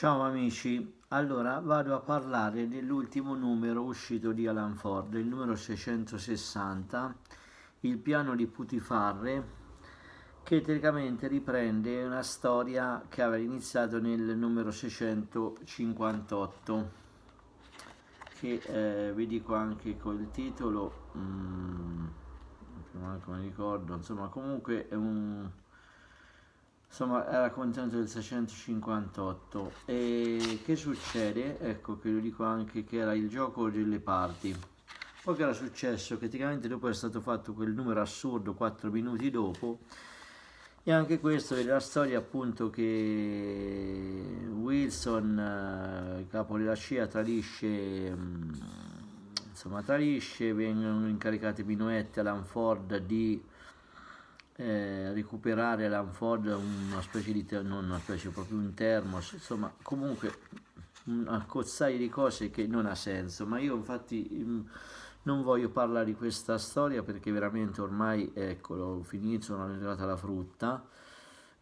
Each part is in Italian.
Ciao amici, allora vado a parlare dell'ultimo numero uscito di Alan Ford, il numero 660, il piano di Putifarre, che teoricamente riprende una storia che aveva iniziato nel numero 658, che eh, vi dico anche col titolo, mm, non ricordo, insomma comunque è un insomma era contento del 658 e che succede ecco che lo dico anche che era il gioco delle parti poi che era successo praticamente dopo è stato fatto quel numero assurdo 4 minuti dopo e anche questo è la storia appunto che Wilson, eh, capo della CIA, tradisce, mm, insomma, tradisce vengono incaricati Minuetti e Alan Ford di eh, recuperare all'Anfoggia una specie di termos, non una specie, proprio un termos, insomma comunque un mm, cozzaia di cose che non ha senso, ma io infatti mm, non voglio parlare di questa storia perché veramente ormai, eccolo, ho finito, sono arrivata la frutta.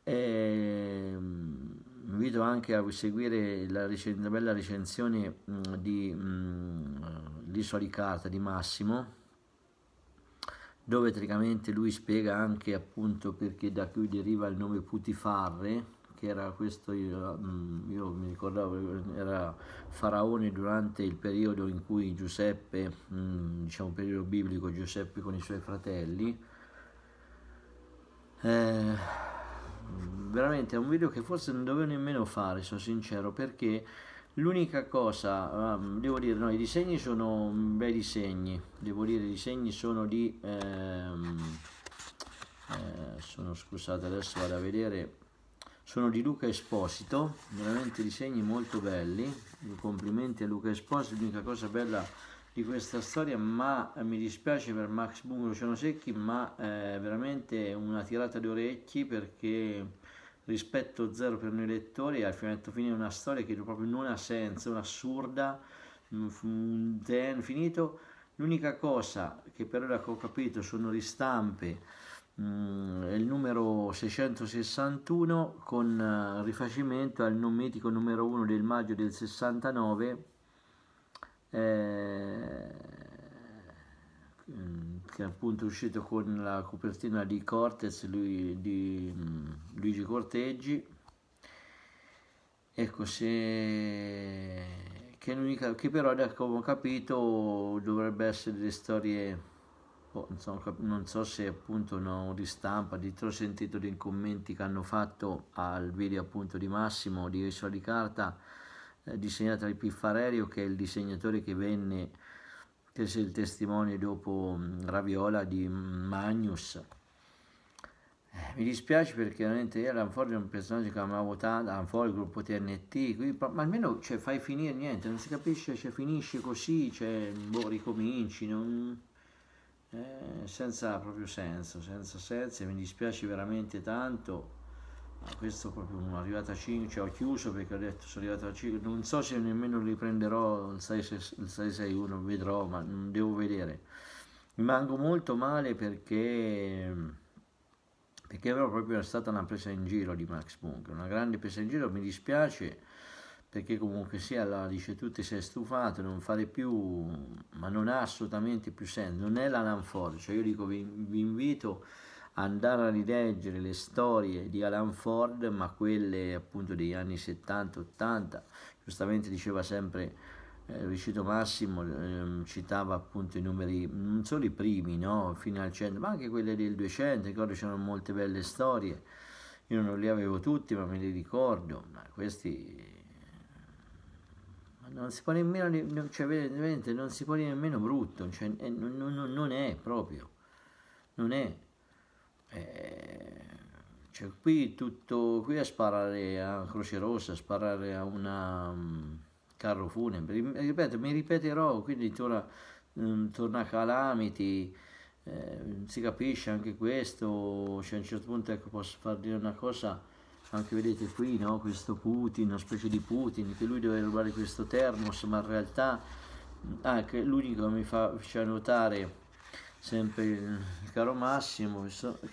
E ehm, invito anche a seguire la, rec- la bella recensione mm, di um, L'isola di carta di Massimo dove praticamente lui spiega anche appunto perché da cui deriva il nome Putifarre, che era questo, io, mm, io, mi ricordavo, era faraone durante il periodo in cui Giuseppe, mm, diciamo periodo biblico, Giuseppe con i suoi fratelli. Eh, veramente è un video che forse non dovevo nemmeno fare, sono sincero, perché l'unica cosa ehm, devo dire no, i disegni sono bei disegni devo dire i disegni sono di ehm, eh, sono scusate adesso vado a vedere sono di Luca Esposito veramente disegni molto belli complimenti a Luca Esposito l'unica cosa bella di questa storia ma mi dispiace per Max Bungo Luciano Secchi ma è eh, veramente una tirata di orecchi perché rispetto zero per noi lettori al finito fine una storia che proprio non ha senso, un'assurda, un finito. L'unica cosa che per ora ho capito sono ristampe, mh, mm, il numero 661 con eh, rifacimento al non mitico numero 1 del maggio del 69. Eh, che è appunto uscito con la copertina di Cortez, lui, di mh, mm, Luigi Corteggi. Ecco, se... che, che però, da come ecco, ho capito, dovrebbe essere delle storie, oh, non, so, non so se appunto una ristampa, di ho sentito dei commenti che hanno fatto al video appunto di Massimo, di Isola di Carta, eh, disegnata di Piffarerio, che è il disegnatore che venne che il testimone dopo mm, Raviola di Magnus. Eh, mi dispiace perché veramente io Ranford è un personaggio che amavo tanto, Ranford, il gruppo TNT, quindi, ma almeno cioè, fai finire niente, non si capisce, cioè, finisce così, cioè, boh, ricominci, non, eh, senza proprio senso, senza senso, mi dispiace veramente tanto Ah, questo proprio non arrivata a 5 cioè ho chiuso perché ho detto sono arrivato a 5 non so se nemmeno riprenderò il 661 vedrò ma non devo vedere rimango molto male perché perché però proprio è stata una presa in giro di Max Bunker una grande presa in giro mi dispiace perché comunque sia la dice tutti sei stufato non fare più ma non ha assolutamente più senso non è la Lanford cioè io dico vi, vi invito andare a rileggere le storie di Alan Ford, ma quelle appunto degli anni 70-80, giustamente diceva sempre eh, Ricito Massimo, eh, citava appunto i numeri, non solo i primi, no? fino al 100, ma anche quelle del 200, ricordo c'erano molte belle storie, io non li avevo tutti, ma me li ricordo, ma questi... Non si può nemmeno, cioè, veramente, non si può nemmeno brutto, cioè, eh, non, non, non è proprio, non è. Eh, cioè qui tutto, qui a sparare a Croce Rossa, a sparare a una um, carro funebre, ripeto, mi ripeterò, quindi mm, torna, um, torna Calamity, eh, si capisce anche questo, cioè a un certo punto ecco, posso far dire una cosa, anche vedete qui, no? questo Putin, una specie di Putin, che lui doveva rubare questo termos, ma in realtà, mm, ah, l'unico che mi fa cioè, notare sempre il caro Massimo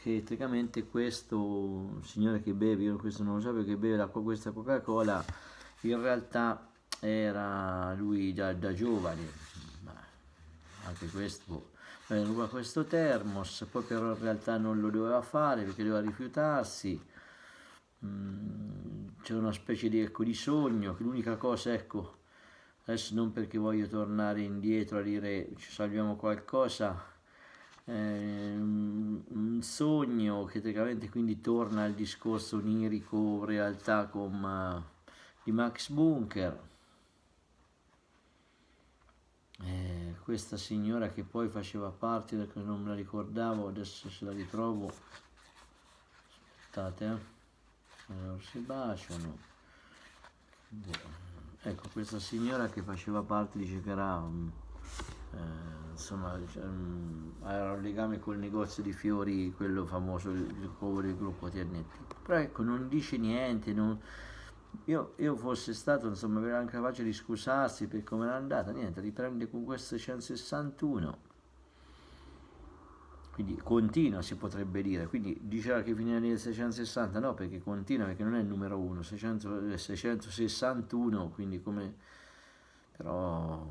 che tecnicamente questo signore che beve io questo non lo sapevo che beve l'acqua, questa coca cola in realtà era lui da, da giovane anche questo eh, boh, ruba questo termos poi però in realtà non lo doveva fare perché doveva rifiutarsi mm, c'è una specie di, ecco, di sogno che l'unica cosa ecco adesso non perché voglio tornare indietro a dire ci salviamo qualcosa ehm, un sogno che tecnicamente quindi torna al discorso onirico realtà con, uh, di Max Bunker. Eh, questa signora che poi faceva parte, perché non me la ricordavo, adesso se la ritrovo, aspettate, eh. allora, si baciano. Ecco, questa signora che faceva parte dice che era... Shekara, mm, eh, insomma diciamo, mm, aveva un legame col negozio di fiori, quello famoso, il covo del gruppo Tierniti. Però ecco, non dice niente, non... Io, io fosse stato, insomma, era anche capace di scusarsi per come era andata, niente, riprende con questo 161 quindi continua si potrebbe dire, quindi diceva che finiva nel 660, no perché continua, perché non è il numero 1, 661, eh, quindi come, però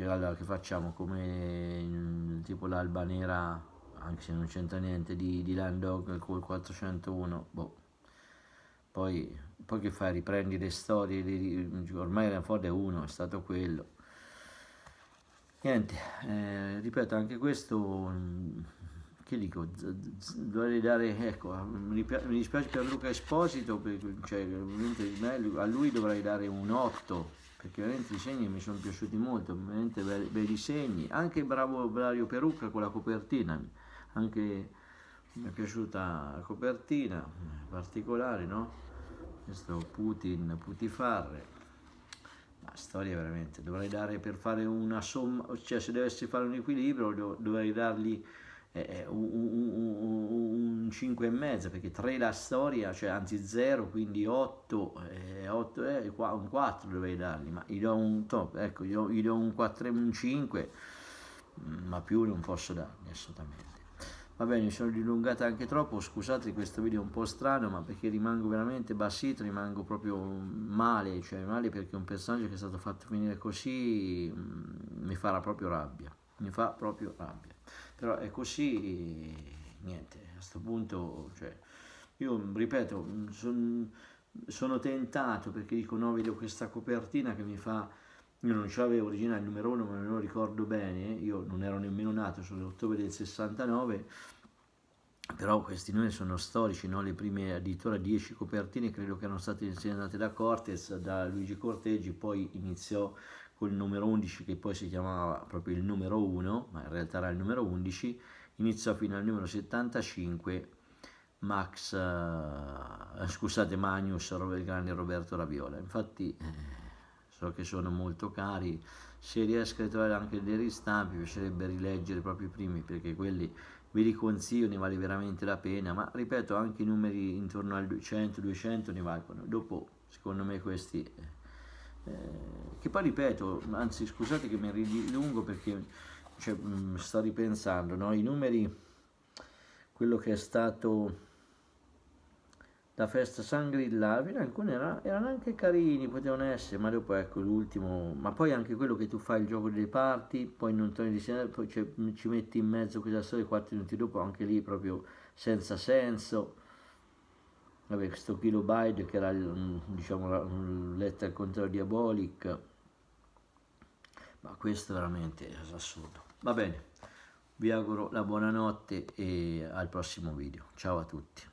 che, allora, che facciamo come mm, tipo l'alba nera anche se non c'entra niente di, di Land Dog col 401 boh. poi, poi che fai riprendi le storie di, ormai Renford è uno è stato quello niente eh, ripeto anche questo mm, che dico dovrei dare ecco mi, dispiace per Luca Esposito perché, cioè, a lui dovrei dare un 8 perché veramente i disegni mi sono piaciuti molto, veramente bei, bei disegni, anche il bravo Brario Perucca con la copertina, anche mi è piaciuta la copertina, particolare, no? Questo Putin, Putifarre, la storia veramente, dovrei dare per fare una somma, cioè se dovessi fare un equilibrio dovrei dargli eh, eh un, un, 5,5 perché 3 la storia, cioè anzi 0, quindi 8, eh, 8 eh, un 4 dovrei dargli, ma gli do un top, ecco, gli do, gli do un 4 e un 5, mm, ma più non posso dargli assolutamente. Va bene, mi sono dilungata anche troppo, scusate questo video è un po' strano, ma perché rimango veramente bassito, rimango proprio male, cioè male perché un personaggio che è stato fatto venire così mm, mi farà proprio rabbia, mi fa proprio rabbia però è così, niente, a questo punto, cioè, io ripeto, son, sono tentato perché dico no, vedo questa copertina che mi fa, io non ce l'avevo originale il numero 1, ma non lo ricordo bene, io non ero nemmeno nato, sono ottobre del 69, però questi nomi sono storici, no? le prime addirittura 10 copertine credo che erano state insegnate da Cortez, da Luigi Corteggi, poi iniziò col numero 11 che poi si chiamava proprio il numero 1, ma in realtà era il numero 11, iniziò fino al numero 75 Max, eh, scusate Magnus, il grande Roberto Raviola. Infatti eh, so che sono molto cari, se riesco a trovare anche dei ristampi mi piacerebbe rileggere proprio i primi perché quelli ve li consiglio, ne vale veramente la pena, ma ripeto anche i numeri intorno al 200-200 ne valgono, dopo secondo me questi... Eh, eh, che poi ripeto, anzi scusate che mi rilungo perché cioè, mh, mm, sto ripensando, no? i numeri, quello che è stato la festa San Grillavina, alcuni erano, erano, anche carini, potevano essere, ma dopo ecco l'ultimo, ma poi anche quello che tu fai il gioco delle parti, poi non torni di sera, poi cioè, ci metti in mezzo quella storia quattro minuti dopo, anche lì proprio senza senso. Vabbè, questo kilobyte che era mm, diciamo, la mm, lettera al diabolic, ma questo veramente è assurdo. Va bene, vi auguro la buonanotte e al prossimo video. Ciao a tutti.